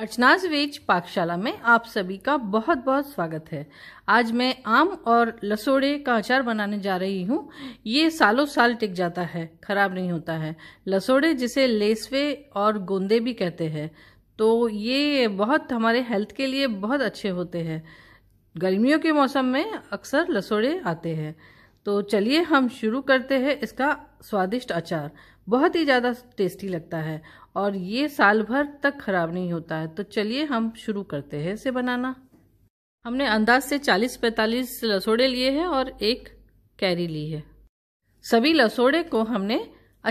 अर्चनाज veg पाकशाला में आप सभी का बहुत बहुत स्वागत है आज मैं आम और लसोड़े का अचार बनाने जा रही हूँ ये सालों साल टिक जाता है खराब नहीं होता है लसोड़े जिसे लेसवे और गोंदे भी कहते हैं तो ये बहुत हमारे हेल्थ के लिए बहुत अच्छे होते हैं गर्मियों के मौसम में अक्सर लसोड़े आते हैं तो चलिए हम शुरू करते हैं इसका स्वादिष्ट अचार बहुत ही ज़्यादा टेस्टी लगता है और ये साल भर तक ख़राब नहीं होता है तो चलिए हम शुरू करते हैं इसे बनाना हमने अंदाज से 40-45 लसोड़े लिए हैं और एक कैरी ली है सभी लसोड़े को हमने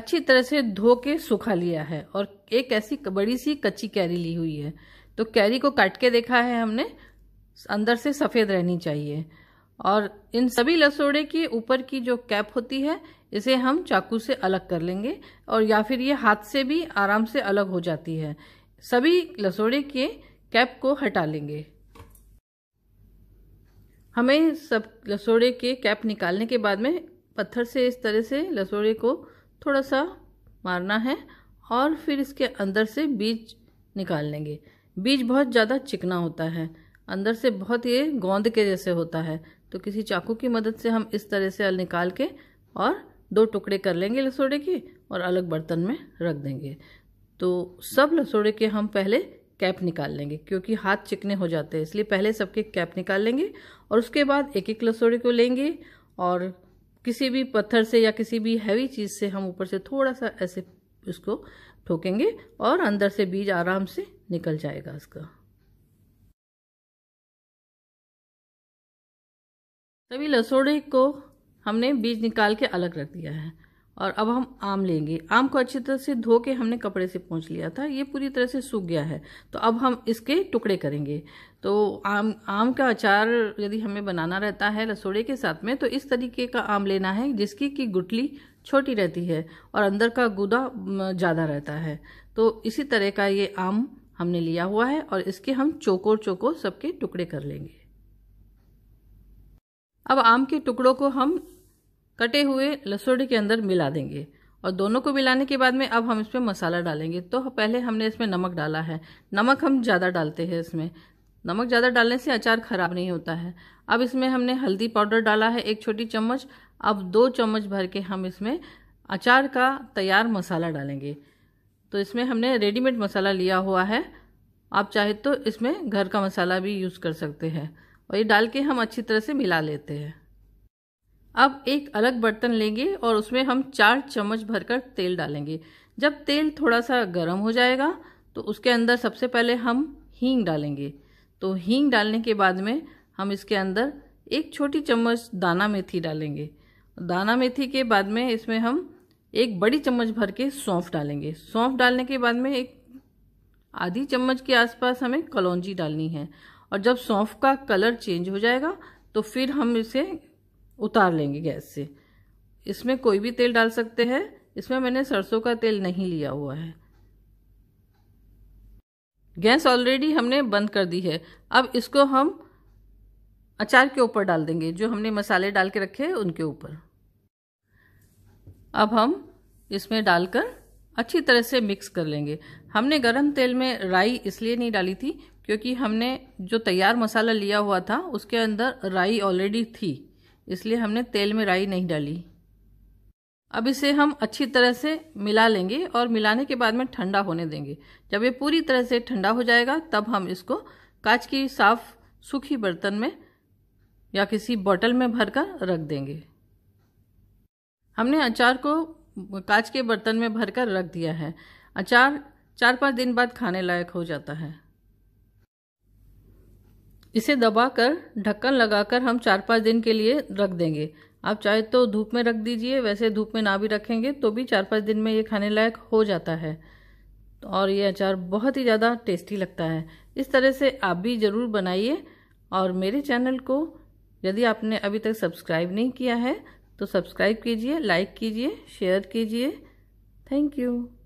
अच्छी तरह से धो के सूखा लिया है और एक ऐसी बड़ी सी कच्ची कैरी ली हुई है तो कैरी को काट के देखा है हमने अंदर से सफ़ेद रहनी चाहिए और इन सभी लसोड़े के ऊपर की जो कैप होती है इसे हम चाकू से अलग कर लेंगे और या फिर ये हाथ से भी आराम से अलग हो जाती है सभी लसोड़े के कैप को हटा लेंगे हमें सब लसोड़े के कैप निकालने के बाद में पत्थर से इस तरह से लसोड़े को थोड़ा सा मारना है और फिर इसके अंदर से बीज निकाल लेंगे बीज बहुत ज़्यादा चिकना होता है अंदर से बहुत ये गोंद के जैसे होता है तो किसी चाकू की मदद से हम इस तरह से अल निकाल के और दो टुकड़े कर लेंगे लसोड़े के और अलग बर्तन में रख देंगे तो सब लसोड़े के हम पहले कैप निकाल लेंगे क्योंकि हाथ चिकने हो जाते हैं इसलिए पहले सबके कैप निकाल लेंगे और उसके बाद एक एक लसोड़े को लेंगे और किसी भी पत्थर से या किसी भी हैवी चीज़ से हम ऊपर से थोड़ा सा ऐसे उसको ठोकेंगे और अंदर से बीज आराम से निकल जाएगा उसका तभी लसोड़े को हमने बीज निकाल के अलग रख दिया है और अब हम आम लेंगे आम को अच्छी तरह से धो के हमने कपड़े से पहुँच लिया था ये पूरी तरह से सूख गया है तो अब हम इसके टुकड़े करेंगे तो आम आम का अचार यदि हमें बनाना रहता है लसोड़े के साथ में तो इस तरीके का आम लेना है जिसकी की गुटली छोटी रहती है और अंदर का गुदा ज़्यादा रहता है तो इसी तरह का ये आम हमने लिया हुआ है और इसके हम चोकोर चोकोर सबके टुकड़े कर लेंगे अब आम के टुकड़ों को हम कटे हुए लसोड़ी के अंदर मिला देंगे और दोनों को मिलाने के बाद में अब हम इसमें मसाला डालेंगे तो पहले हमने इसमें नमक डाला है नमक हम ज़्यादा डालते हैं इसमें नमक ज़्यादा डालने से अचार ख़राब नहीं होता है अब इसमें हमने हल्दी पाउडर डाला है एक छोटी चम्मच अब दो चम्मच भर के हम इसमें अचार का तैयार मसाला डालेंगे तो इसमें हमने रेडीमेड मसाला लिया हुआ है आप चाहे तो इसमें घर का मसाला भी यूज़ कर सकते हैं और ये डाल के हम अच्छी तरह से मिला लेते हैं अब एक अलग बर्तन लेंगे और उसमें हम चार चम्मच भरकर तेल डालेंगे जब तेल थोड़ा सा गर्म हो जाएगा तो उसके अंदर सबसे पहले हम हींग डालेंगे तो हींग डालने के बाद में हम इसके अंदर एक छोटी चम्मच दाना मेथी डालेंगे दाना मेथी के बाद में इसमें हम एक बड़ी चम्मच भर के सौंफ डालेंगे सौंफ डालने के बाद में एक आधी चम्मच के आसपास हमें कलौजी डालनी है और जब सौंफ का कलर चेंज हो जाएगा तो फिर हम इसे उतार लेंगे गैस से इसमें कोई भी तेल डाल सकते हैं इसमें मैंने सरसों का तेल नहीं लिया हुआ है गैस ऑलरेडी हमने बंद कर दी है अब इसको हम अचार के ऊपर डाल देंगे जो हमने मसाले डाल के रखे हैं उनके ऊपर अब हम इसमें डालकर अच्छी तरह से मिक्स कर लेंगे हमने गरम तेल में राई इसलिए नहीं डाली थी क्योंकि हमने जो तैयार मसाला लिया हुआ था उसके अंदर राई ऑलरेडी थी इसलिए हमने तेल में राई नहीं डाली अब इसे हम अच्छी तरह से मिला लेंगे और मिलाने के बाद में ठंडा होने देंगे जब ये पूरी तरह से ठंडा हो जाएगा तब हम इसको कांच की साफ सूखी बर्तन में या किसी बोतल में भरकर रख देंगे हमने अचार को कांच के बर्तन में भरकर रख दिया है अचार चार पाँच दिन बाद खाने लायक हो जाता है इसे दबाकर ढक्कन लगाकर हम चार पाँच दिन के लिए रख देंगे आप चाहे तो धूप में रख दीजिए वैसे धूप में ना भी रखेंगे तो भी चार पाँच दिन में ये खाने लायक हो जाता है और ये अचार बहुत ही ज़्यादा टेस्टी लगता है इस तरह से आप भी ज़रूर बनाइए और मेरे चैनल को यदि आपने अभी तक सब्सक्राइब नहीं किया है तो सब्सक्राइब कीजिए लाइक कीजिए शेयर कीजिए थैंक यू